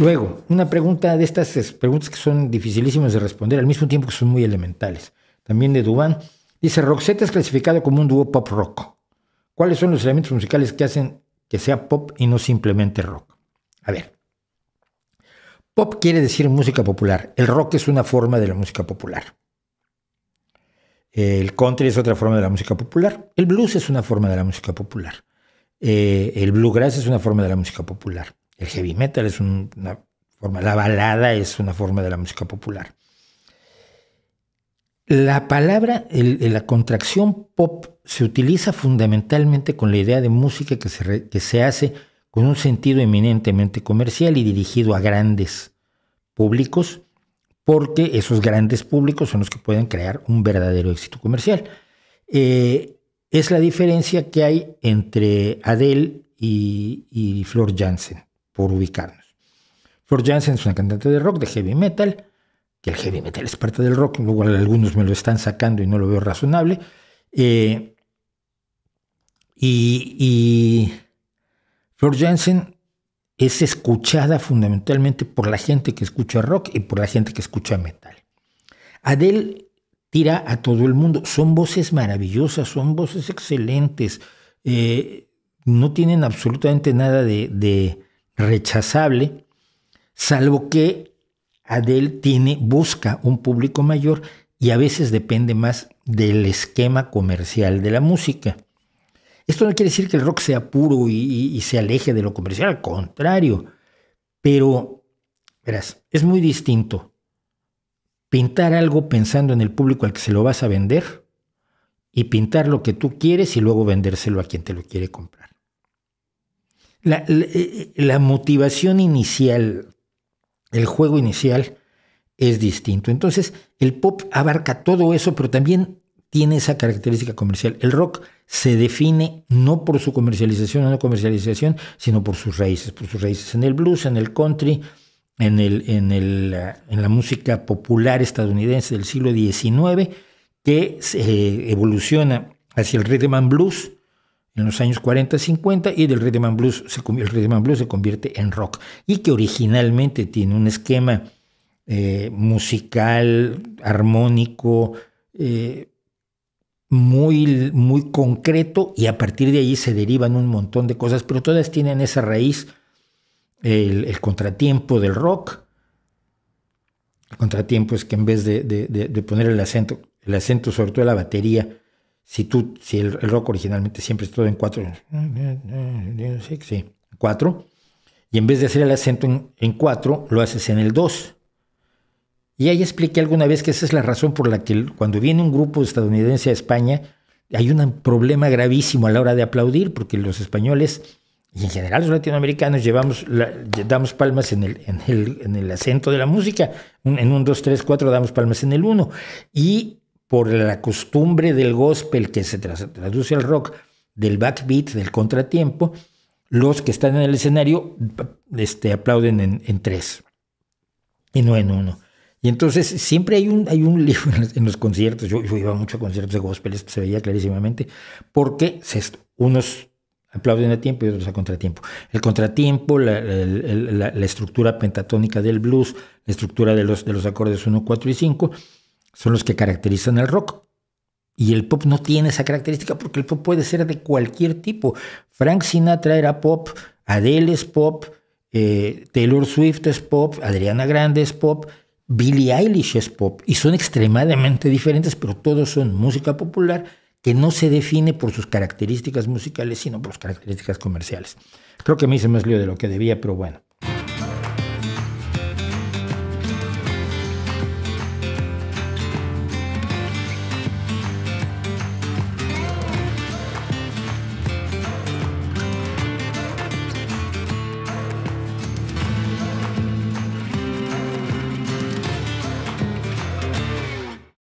Luego, una pregunta de estas preguntas que son dificilísimas de responder, al mismo tiempo que son muy elementales. También de Dubán. Dice, Roxette es clasificado como un dúo pop rock. ¿Cuáles son los elementos musicales que hacen que sea pop y no simplemente rock? A ver. Pop quiere decir música popular. El rock es una forma de la música popular. El country es otra forma de la música popular. El blues es una forma de la música popular. Eh, el bluegrass es una forma de la música popular. El heavy metal es una forma, la balada es una forma de la música popular. La palabra, la contracción pop se utiliza fundamentalmente con la idea de música que se, hace con un sentido eminentemente comercial y dirigido a grandes públicos, porque esos grandes públicos son los que pueden crear un verdadero éxito comercial. Eh, es la diferencia que hay entre Adele y, y Flor Jansen por ubicarnos. Flor Jansen es una cantante de rock, de heavy metal, que el heavy metal es parte del rock, luego algunos me lo están sacando y no lo veo razonable. Eh, y, y Flor Jansen es escuchada fundamentalmente por la gente que escucha rock y por la gente que escucha metal. Adele tira a todo el mundo. Son voces maravillosas, son voces excelentes. Eh, no tienen absolutamente nada de, rechazable, salvo que Adele tiene, busca un público mayor y a veces depende más del esquema comercial de la música. Esto no quiere decir que el rock sea puro y, se aleje de lo comercial, al contrario, pero, verás, es muy distinto pintar algo pensando en el público al que se lo vas a vender y pintar lo que tú quieres y luego vendérselo a quien te lo quiere comprar. Eh, eh, la, motivación inicial, el juego inicial es distinto. Entonces, el pop abarca todo eso, pero también tiene esa característica comercial. El rock se define no por su comercialización o no comercialización, sino por sus raíces, por sus raíces en el blues, en el country, en, el, en, el, eh, en la música popular estadounidense del siglo XIX, que se evoluciona hacia el rhythm and blues, en los años 40 50 y del rhythm and blues se, el rhythm and blues se convierte en rock y que originalmente tiene un esquema eh, musical, armónico, eh, muy, muy concreto y a partir de ahí se derivan un montón de cosas, pero todas tienen esa raíz, el, contratiempo del rock. El contratiempo es que en vez de, poner el acento, el acento sobre todo la batería, si tú, si el, rock originalmente siempre es todo en cuatro, sí, cuatro, y en vez de hacer el acento en, cuatro, lo haces en el dos. Y ahí expliqué alguna vez que esa es la razón por la que cuando viene un grupo estadounidense a España, hay un problema gravísimo a la hora de aplaudir, porque los españoles y en general los latinoamericanos llevamos damos palmas en el, en, el, acento de la música, en un dos, tres, cuatro, damos palmas en el uno. Y por la costumbre del gospel que se traduce al rock, del backbeat, del contratiempo, los que están en el escenario este, aplauden en, tres y no en uno. Y entonces siempre hay un, hay un libro en los, conciertos, yo, iba mucho a conciertos de gospel, esto se veía clarísimamente, porque se, unos aplauden a tiempo y otros a contratiempo. El contratiempo, la, estructura pentatónica del blues, la estructura de los, de los acordes uno, cuatro y 5, son los que caracterizan el rock. Y el pop no tiene esa característica porque el pop puede ser de cualquier tipo. Frank Sinatra era pop, Adele es pop, eh, Taylor Swift es pop, Adriana Grande es pop, Billie Eilish es pop. Y son extremadamente diferentes, pero todos son música popular que no se define por sus características musicales, sino por sus características comerciales. Creo que me hice más lío de lo que debía, pero bueno.